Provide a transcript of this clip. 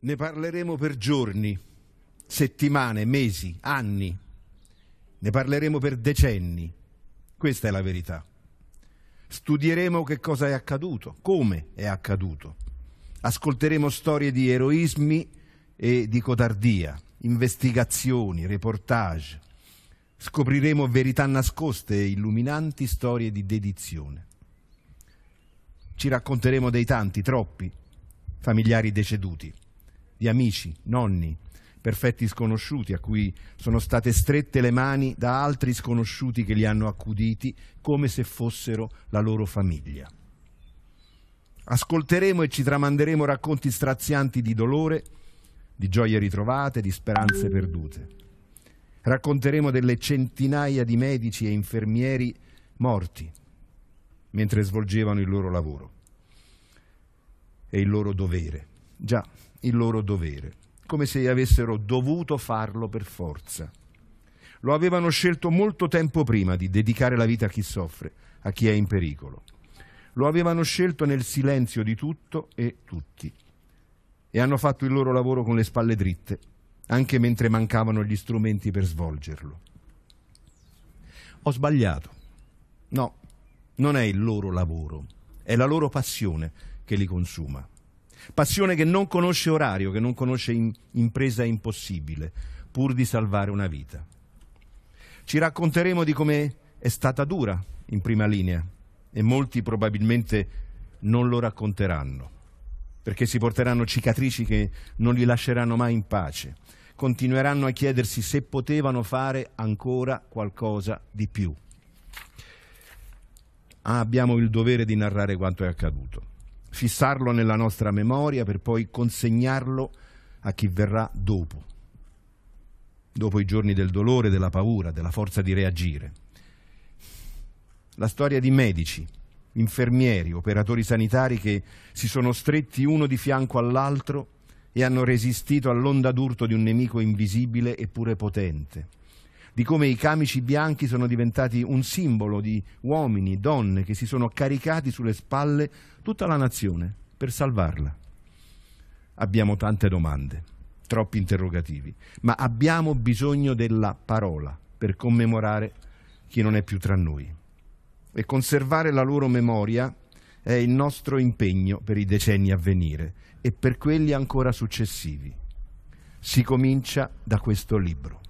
ne parleremo per giorni, settimane, mesi, anni, ne parleremo per decenni. Questa è la verità. Studieremo che cosa è accaduto, come è accaduto. Ascolteremo storie di eroismi e di codardia, investigazioni, reportage. Scopriremo verità nascoste e illuminanti storie di dedizione. Ci racconteremo dei tanti, troppi, familiari deceduti di amici, nonni, perfetti sconosciuti a cui sono state strette le mani da altri sconosciuti che li hanno accuditi come se fossero la loro famiglia. Ascolteremo e ci tramanderemo racconti strazianti di dolore, di gioie ritrovate, di speranze perdute. Racconteremo delle centinaia di medici e infermieri morti mentre svolgevano il loro lavoro e il loro dovere. Già, il loro dovere, come se avessero dovuto farlo per forza. Lo avevano scelto molto tempo prima di dedicare la vita a chi soffre, a chi è in pericolo. Lo avevano scelto nel silenzio di tutto e tutti. E hanno fatto il loro lavoro con le spalle dritte, anche mentre mancavano gli strumenti per svolgerlo. Ho sbagliato. No, non è il loro lavoro, è la loro passione che li consuma. Passione che non conosce orario, che non conosce in, impresa impossibile, pur di salvare una vita. Ci racconteremo di come è stata dura in prima linea e molti probabilmente non lo racconteranno, perché si porteranno cicatrici che non li lasceranno mai in pace, continueranno a chiedersi se potevano fare ancora qualcosa di più. Ah, abbiamo il dovere di narrare quanto è accaduto fissarlo nella nostra memoria per poi consegnarlo a chi verrà dopo, dopo i giorni del dolore, della paura, della forza di reagire. La storia di medici, infermieri, operatori sanitari che si sono stretti uno di fianco all'altro e hanno resistito all'onda d'urto di un nemico invisibile eppure potente di come i camici bianchi sono diventati un simbolo di uomini, donne che si sono caricati sulle spalle tutta la nazione per salvarla. Abbiamo tante domande, troppi interrogativi, ma abbiamo bisogno della parola per commemorare chi non è più tra noi. E conservare la loro memoria è il nostro impegno per i decenni a venire e per quelli ancora successivi. Si comincia da questo libro.